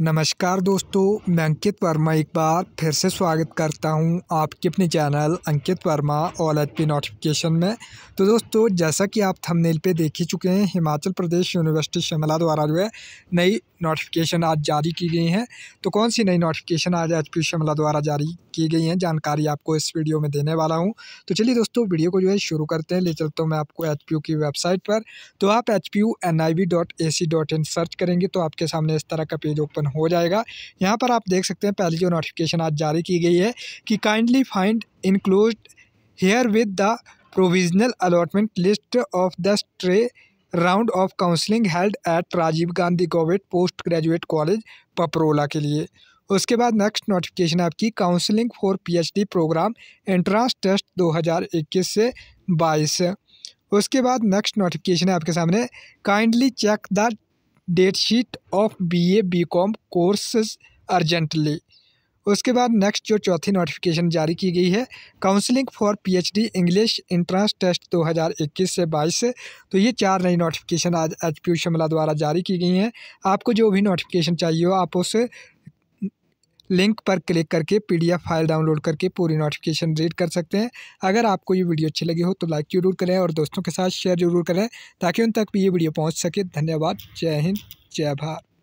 नमस्कार दोस्तों मैं अंकित वर्मा एक बार फिर से स्वागत करता हूं आपके अपने channel Ankit Verma all H P notification में तो दोस्तों जैसा कि आप थंबनेल पे देख ही चुके हैं हिमाचल प्रदेश यूनिवर्सिटी शिमला द्वारा जो है नई नोटिफिकेशन आज जारी की गई हैं तो कौन सी नई नोटिफिकेशन आज एच पी शिमला द्वारा जारी की गई हैं जानकारी आपको इस वीडियो में देने वाला हूँ तो चलिए दोस्तों वीडियो को जो है शुरू करते हैं ले चलता हूँ मैं आपको एच पी यू की वेबसाइट पर तो आप H P U N I V dot A C dot in search करेंगे तो आपके सामने इस तरह का पेज ओपन ओपन हो जाएगा यहाँ पर आप देख सकते हैं पहले जो नोटिफिकेशन आज जारी की गई है कि kindly find enclosed here with the provisional allotment list of the stray round of counselling held at Rajiv Gandhi govt post graduate college Paprola के लिए उसके बाद नेक्स्ट नोटिफिकेशन आपकी counselling for PhD program entrance test 2021 से 22 उसके बाद नेक्स्ट नोटिफिकेशन है आपके सामने kindly check the date sheet of B A B com courses urgently उसके बाद नेक्स्ट जो चौथी नोटिफिकेशन जारी की गई है counselling for PhD English entrance test 2021 से 22 से तो ये चार नई नोटिफिकेशन आज एच पी शिमला द्वारा जारी की गई हैं आपको जो भी नोटिफिकेशन चाहिए हो आप उस लिंक पर क्लिक करके पीडीएफ फाइल डाउनलोड करके पूरी नोटिफिकेशन रीड कर सकते हैं अगर आपको ये वीडियो अच्छी लगी हो तो लाइक जरूर करें और दोस्तों के साथ शेयर जरूर करें ताकि उन तक भी ये वीडियो पहुंच सके धन्यवाद जय हिंद जय भारत